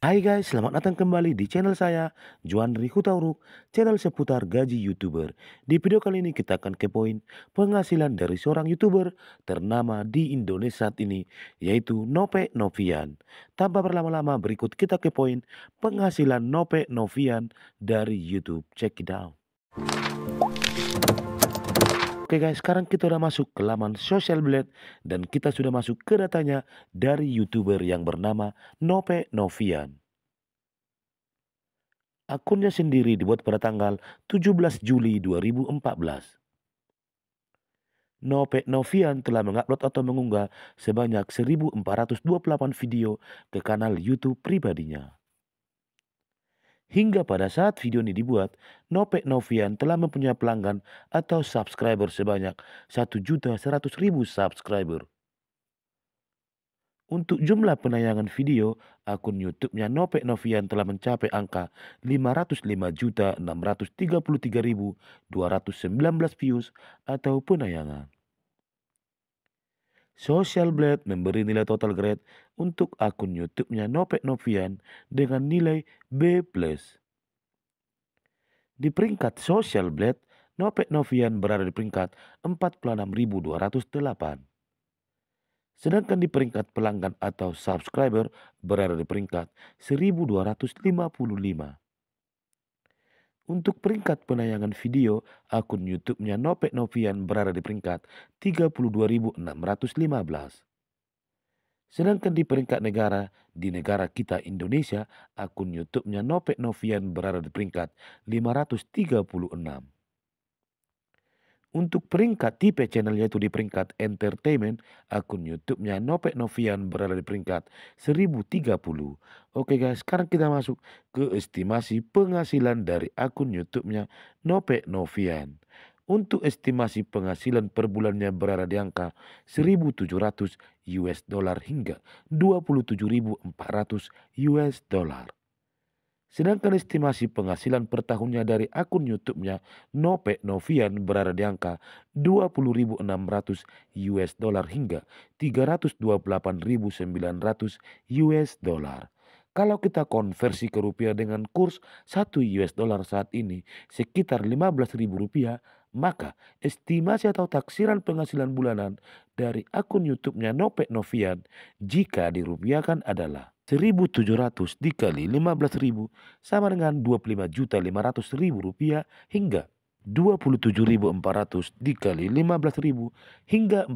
Hai guys, selamat datang kembali di channel saya, Riku Hutauruk, channel seputar gaji YouTuber. Di video kali ini kita akan kepoin penghasilan dari seorang YouTuber ternama di Indonesia saat ini, yaitu Nope Novian. Tanpa berlama-lama, berikut kita kepoin penghasilan Nope Novian dari YouTube. Check it out. Oke guys, sekarang kita sudah masuk ke laman Social Blade dan kita sudah masuk ke datanya dari YouTuber yang bernama Nope Novian. Akunnya sendiri dibuat pada tanggal 17 Juli 2014. Nope Novian telah mengupload atau mengunggah sebanyak 1428 video ke kanal YouTube pribadinya. Hingga pada saat video ini dibuat, Nopek Novian telah mempunyai pelanggan atau subscriber sebanyak 1.100.000 subscriber. Untuk jumlah penayangan video, akun YouTube-nya Nopek Novian telah mencapai angka 505.633.219 views atau penayangan. Social Blade memberi nilai total grade untuk akun YouTube-nya Nopek Novian dengan nilai B+. Di peringkat Social Blade, Nopek Novian berada di peringkat 46.208. Sedangkan di peringkat pelanggan atau subscriber berada di peringkat 1255. Untuk peringkat penayangan video, akun YouTube-nya Nopek Novian berada di peringkat 32.615. Sedangkan di peringkat negara, di negara kita Indonesia, akun YouTube-nya Nopek Novian berada di peringkat 536. Untuk peringkat tipe channelnya itu di peringkat entertainment, akun YouTube-nya Nopek Novian berada di peringkat 1030. Oke guys, sekarang kita masuk ke estimasi penghasilan dari akun YouTube-nya Nopek Novian. Untuk estimasi penghasilan per bulannya berada di angka 1.700 US dollar hingga 27.400 US dollar. Sedangkan estimasi penghasilan per tahunnya dari akun YouTube-nya Nope Novian berada di angka 20.600 US dollar hingga 328.900 US dollar. Kalau kita konversi ke rupiah dengan kurs 1 US dollar saat ini sekitar 15.000 rupiah, maka estimasi atau taksiran penghasilan bulanan dari akun YouTube-nya Nope Novian jika dirupiahkan adalah 1.700 dikali 15.000 sama dengan 25.500.000 rupiah hingga 27.400 dikali 15.000 hingga 411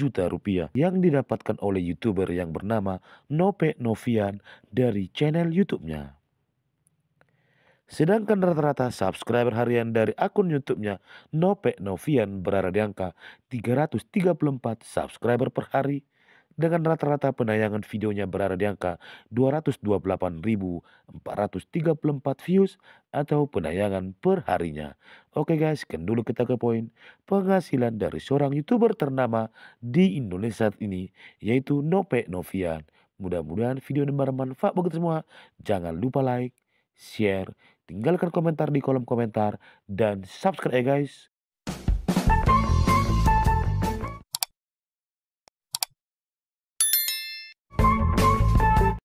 juta rupiah yang didapatkan oleh youtuber yang bernama Nope Novian dari channel YouTube-nya. Sedangkan rata-rata subscriber harian dari akun YouTube-nya Nope Novian berada di angka 334 subscriber per hari dengan rata-rata penayangan videonya berada di angka 228.434 views atau penayangan per harinya. Oke guys, kan dulu kita ke poin penghasilan dari seorang YouTuber ternama di Indonesia saat ini yaitu Nope Novian. Mudah-mudahan video ini bermanfaat bagi semua. Jangan lupa like, share, tinggalkan komentar di kolom komentar dan subscribe ya guys.